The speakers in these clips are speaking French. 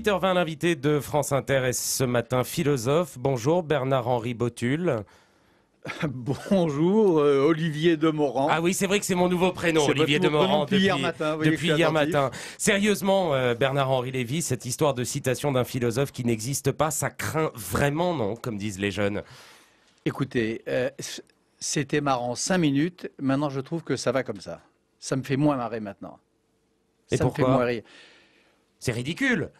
8h20, l'invité de France Inter est ce matin philosophe. Bonjour Bernard-Henri Botul. Bonjour euh, Olivier Demorand. Ah oui, c'est vrai que c'est mon nouveau prénom, Olivier Demorand, depuis, hier matin. Depuis hier matin. Sérieusement, euh, Bernard-Henri Lévy, cette histoire de citation d'un philosophe qui n'existe pas, ça craint vraiment, non, comme disent les jeunes Écoutez, euh, c'était marrant cinq minutes, maintenant je trouve que ça va comme ça. Ça me fait moins marrer maintenant. pourquoi C'est ridicule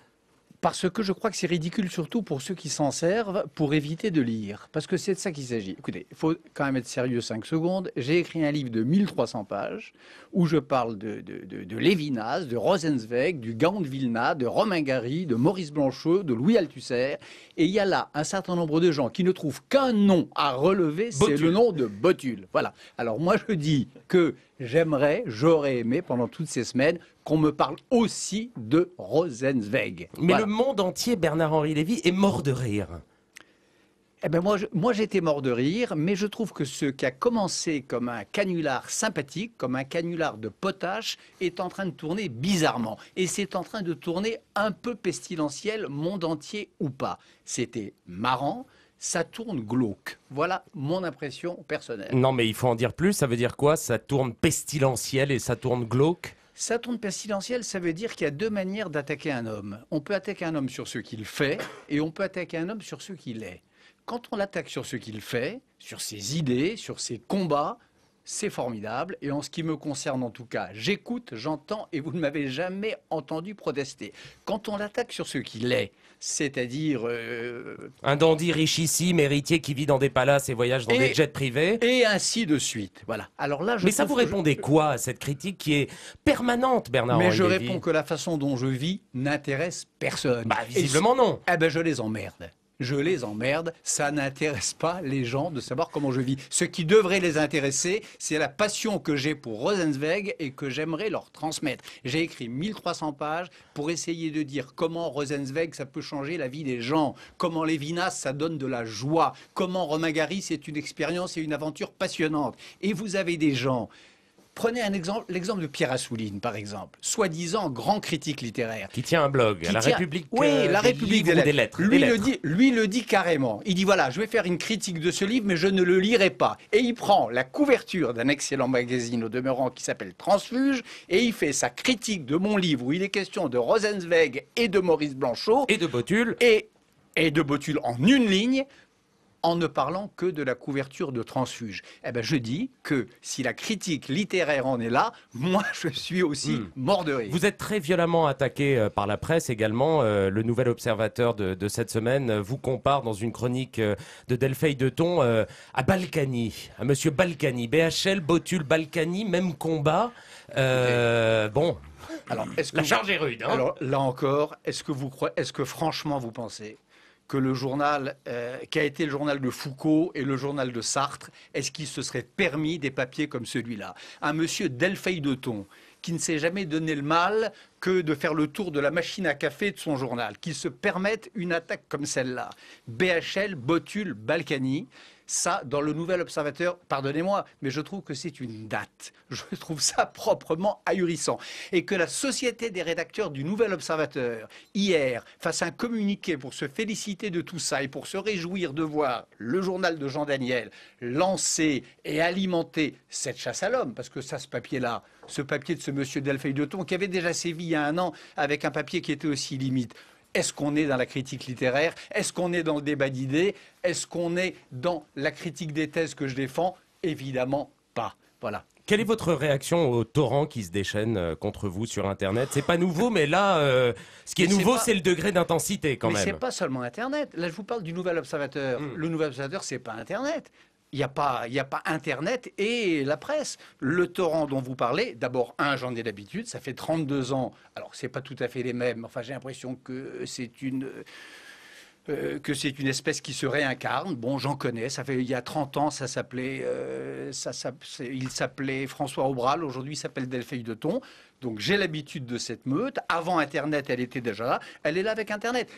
parce que je crois que c'est ridicule surtout pour ceux qui s'en servent pour éviter de lire. Parce que c'est de ça qu'il s'agit. Écoutez, il faut quand même être sérieux 5 secondes. J'ai écrit un livre de 1300 pages où je parle de, de, de, de Lévinas, de Rosenzweig, du Gant de Vilna, de Romain Gary, de Maurice Blanchot, de Louis Althusser. Et il y a là un certain nombre de gens qui ne trouvent qu'un nom à relever, c'est le nom de Botul. Voilà. Alors moi je dis que j'aimerais, j'aurais aimé pendant toutes ces semaines qu'on me parle aussi de Rosenzweig. Mais le monde entier, Bernard-Henri Lévy, est mort de rire. Eh ben moi, moi j'étais mort de rire, mais je trouve que ce qui a commencé comme un canular sympathique, comme un canular de potache, est en train de tourner bizarrement. Et c'est en train de tourner un peu pestilentiel, monde entier ou pas. C'était marrant, ça tourne glauque. Voilà mon impression personnelle. Non, mais il faut en dire plus. Ça veut dire quoi Ça tourne pestilentiel et ça tourne glauque ça tourne pestilentiel, ça veut dire qu'il y a deux manières d'attaquer un homme. On peut attaquer un homme sur ce qu'il fait et on peut attaquer un homme sur ce qu'il est. Quand on l'attaque sur ce qu'il fait, sur ses idées, sur ses combats, c'est formidable. Et en ce qui me concerne, en tout cas, j'écoute, j'entends, et vous ne m'avez jamais entendu protester. Quand on l'attaque sur ce qu'il est, c'est-à-dire... Euh, Un dandy richissime, héritier qui vit dans des palaces et voyage dans des jets privés. Et ainsi de suite. Voilà. Alors là, Mais ça vous répondez quoi à cette critique qui est permanente, Bernard Mais je réponds que la façon dont je vis n'intéresse personne. Bah, visiblement non. Eh ben, je les emmerde je les emmerde, ça n'intéresse pas les gens de savoir comment je vis. Ce qui devrait les intéresser, c'est la passion que j'ai pour Rosenzweig et que j'aimerais leur transmettre. J'ai écrit 1300 pages pour essayer de dire comment Rosenzweig, ça peut changer la vie des gens, comment Lévinas, ça donne de la joie, comment Romagari, c'est une expérience et une aventure passionnante. Et vous avez des gens Prenez un exemple, l'exemple de Pierre Assouline, par exemple, soi-disant grand critique littéraire. Qui tient un blog, la République, oui, euh, la République des, lettres. Lui, Le dit, lui le dit carrément. Il dit voilà, je vais faire une critique de ce livre, mais je ne le lirai pas. Et il prend la couverture d'un excellent magazine au demeurant qui s'appelle Transfuge, et il fait sa critique de mon livre où il est question de Rosenzweig et de Maurice Blanchot. Et de Botul. Et, et de Botul en une ligne en ne parlant que de la couverture de transfuge. Eh ben, je dis que si la critique littéraire en est là, moi, je suis aussi mmh. Vous êtes très violemment attaqué euh, par la presse également. Euh, le nouvel observateur de, cette semaine euh, vous compare dans une chronique de Delphine de Thon à Balkany, à Monsieur Balkany. BHL, Botul, Balkany, même combat. bon. Alors, est-ce que la charge est rude. Hein. alors là encore, est-ce que vous croyez, est-ce que franchement vous pensez que le journal, euh, qui a été le journal de Foucault et le journal de Sartre, est-ce qu'il se serait permis des papiers comme celui-là Un monsieur Delphine de Thon, qui ne s'est jamais donné le mal que de faire le tour de la machine à café de son journal, qu'il se permette une attaque comme celle-là. BHL, Botul, Balkany, ça, dans le Nouvel Observateur, pardonnez-moi, mais je trouve que c'est une date. Je trouve ça proprement ahurissant. Et que la Société des rédacteurs du Nouvel Observateur, hier, fasse un communiqué pour se féliciter de tout ça et pour se réjouir de voir le journal de Jean Daniel lancer et alimenter cette chasse à l'homme, parce que ça, ce papier-là, ce papier de ce monsieur Delfeuille de qui avait déjà sévi il y a un an avec un papier qui était aussi limite. Est-ce qu'on est dans la critique littéraire Est-ce qu'on est dans le débat d'idées Est-ce qu'on est dans la critique des thèses que je défends Évidemment pas. Voilà. Quelle est votre réaction au torrent qui se déchaîne euh, contre vous sur Internet C'est pas nouveau, mais là, euh, ce qui est nouveau, c'est le degré d'intensité quand même. Mais c'est pas seulement Internet. Là, je vous parle du Nouvel Observateur. Hmm. Le Nouvel Observateur, c'est pas Internet il n'y a, pas, Internet et la presse. Le torrent dont vous parlez, d'abord, un, j'en ai l'habitude, ça fait 32 ans. Alors, ce n'est pas tout à fait les mêmes. Enfin, j'ai l'impression que c'est une. Euh, que c'est une espèce qui se réincarne. Bon, j'en connais. Ça fait il y a 30 ans, ça s'appelait, euh, il s'appelait François Aubral. Aujourd'hui, il s'appelle Delphine de Thon. Donc j'ai l'habitude de cette meute. Avant Internet, elle était déjà là. Elle est là avec Internet.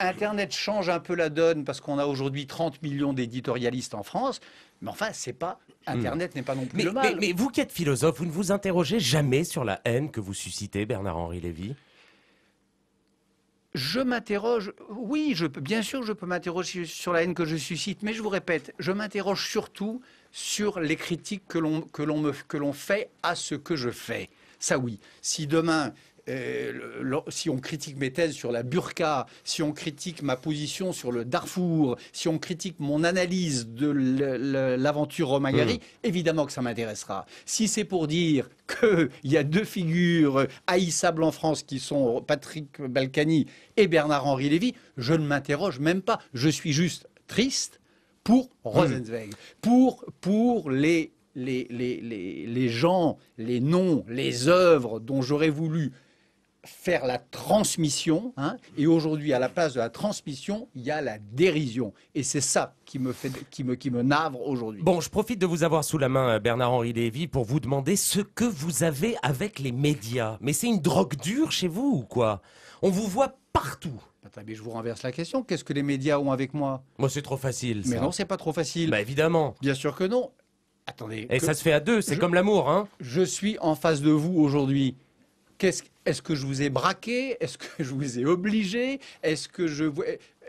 Internet change un peu la donne parce qu'on a aujourd'hui 30 millions d'éditorialistes en France. Mais enfin, c'est pas hmm. Internet n'est pas non plus mais, le mal. Mais, vous qui êtes philosophe, vous ne vous interrogez jamais sur la haine que vous suscitez, Bernard-Henri Lévy je m'interroge, oui, je, bien sûr, je peux m'interroger sur la haine que je suscite, mais je vous répète, je m'interroge surtout sur les critiques que l'on fait à ce que je fais. Ça oui, si demain euh, si on critique mes thèses sur la burqa, si on critique ma position sur le Darfour, si on critique mon analyse de l'aventure Romagari, hmm. évidemment que ça m'intéressera. Si c'est pour dire qu'il y a deux figures euh, haïssables en France qui sont Patrick Balkany et Bernard-Henri Lévy, je ne m'interroge même pas. Je suis juste triste pour hmm. Rosenzweig, pour, pour les, les, les, les, gens, les noms, les œuvres dont j'aurais voulu faire la transmission. Hein, et aujourd'hui, à la place de la transmission, il y a la dérision. Et c'est ça qui me, fait, qui me, qui me navre aujourd'hui. Bon, je profite de vous avoir sous la main, euh, Bernard-Henri Lévy, pour vous demander ce que vous avez avec les médias. Mais c'est une drogue dure chez vous ou quoi On vous voit partout. Attends, mais je vous renverse la question. Qu'est-ce que les médias ont avec moi Moi, c'est trop facile. Mais non, c'est pas trop facile. Bah évidemment. Bien sûr que non. Attendez. Et ça se fait à deux. C'est comme l'amour, hein Je suis en face de vous aujourd'hui. Est-ce que je vous ai braqué Est-ce que je vous ai obligé Est-ce que je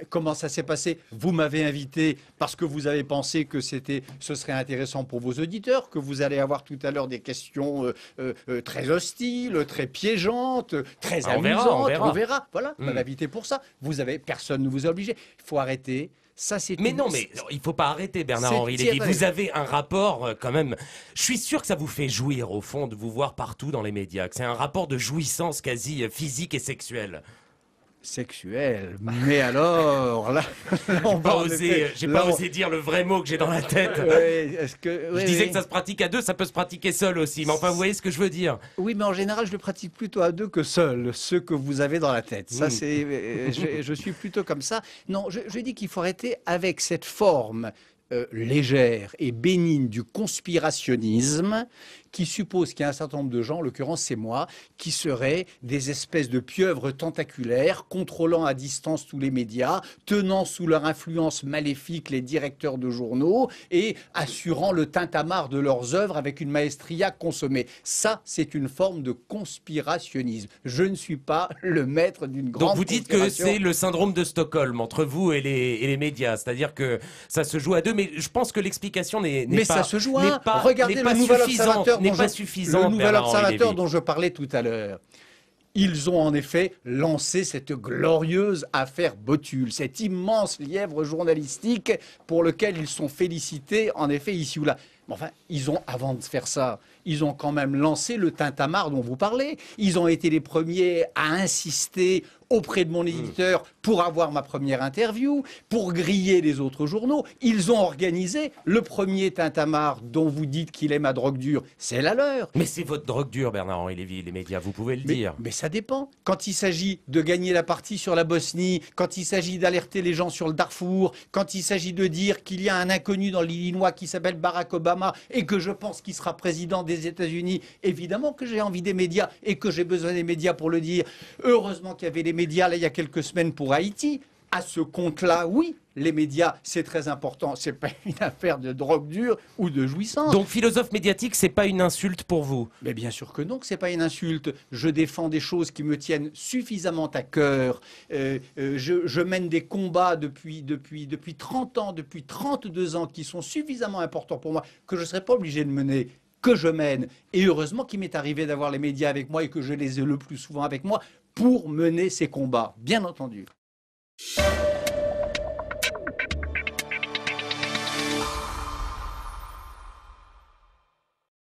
comment ça s'est passé. Vous m'avez invité parce que vous avez pensé que ce serait intéressant pour vos auditeurs, que vous allez avoir tout à l'heure des questions euh, euh, euh, très hostiles, très piégeantes, très ah, amusantes. On verra, Voilà, vous hmm. m'a invité pour ça. Vous avez, personne ne vous a obligé. Il faut arrêter. Ça, mais non, mais non, il faut pas arrêter, Bernard-Henri Vous avez un rapport quand même. Je suis sûr que ça vous fait jouir, au fond, de vous voir partout dans les médias. C'est un rapport de jouissance quasi physique et sexuelle sexuel. Mais alors, là, pas osé, j'ai pas osé dire le vrai mot que j'ai dans la tête. je disais que ça se pratique à deux, ça peut se pratiquer seul aussi. Mais enfin, vous voyez ce que je veux dire. Oui, mais en général, je le pratique plutôt à deux que seul, ce que vous avez dans la tête. Ça, hmm. c'est, euh, je, suis plutôt comme ça. Non, je, je dis qu'il faut arrêter avec cette forme euh, légère et bénigne du conspirationnisme qui suppose qu'il y a un certain nombre de gens, en l'occurrence c'est moi, qui seraient des espèces de pieuvres tentaculaires, contrôlant à distance tous les médias, tenant sous leur influence maléfique les directeurs de journaux et assurant le tintamarre de leurs œuvres avec une maestria consommée. Ça, c'est une forme de conspirationnisme. Je ne suis pas le maître d'une grande. Donc vous dites que c'est le syndrome de Stockholm entre vous et les médias, c'est-à-dire que ça se joue à deux je pense que l'explication n'est pas. Mais ça se joue. Hein. Pas, Regardez le nouvel observateur, dont pas je, dont je parlais tout à l'heure. Ils ont en effet lancé cette glorieuse affaire Botule, cette immense lièvre journalistique pour lequel ils sont félicités en effet ici ou là. Enfin, ils ont, avant de faire ça, ils ont quand même lancé le tintamarre dont vous parlez. Ils ont été les premiers à insister auprès de mon hmm. éditeur pour avoir ma première interview, pour griller les autres journaux. Ils ont organisé le premier tintamarre dont vous dites qu'il est ma drogue dure. C'est la leur. Mais c'est votre drogue dure, Bernard-Henri Lévy, les médias, vous pouvez le dire. Mais ça dépend. Quand il s'agit de gagner la partie sur la Bosnie, quand il s'agit d'alerter les gens sur le Darfour, quand il s'agit de dire qu'il y a un inconnu dans l'Illinois qui s'appelle Barack Obama, et que je pense qu'il sera président des États-Unis, évidemment que j'ai envie des médias et que j'ai besoin des médias pour le dire. Heureusement qu'il y avait les médias là il y a quelques semaines pour Haïti à ce compte-là, oui, les médias, c'est très important. C'est pas une affaire de drogue dure ou de jouissance. Donc, philosophe médiatique, c'est pas une insulte pour vous Mais bien sûr que non, que c'est pas une insulte. Je défends des choses qui me tiennent suffisamment à cœur. Euh, euh, je, mène des combats depuis, depuis, depuis 30 ans, depuis 32 ans, qui sont suffisamment importants pour moi que je ne serais pas obligé de mener que je mène. Et heureusement qu'il m'est arrivé d'avoir les médias avec moi et que je les ai le plus souvent avec moi pour mener ces combats, bien entendu. you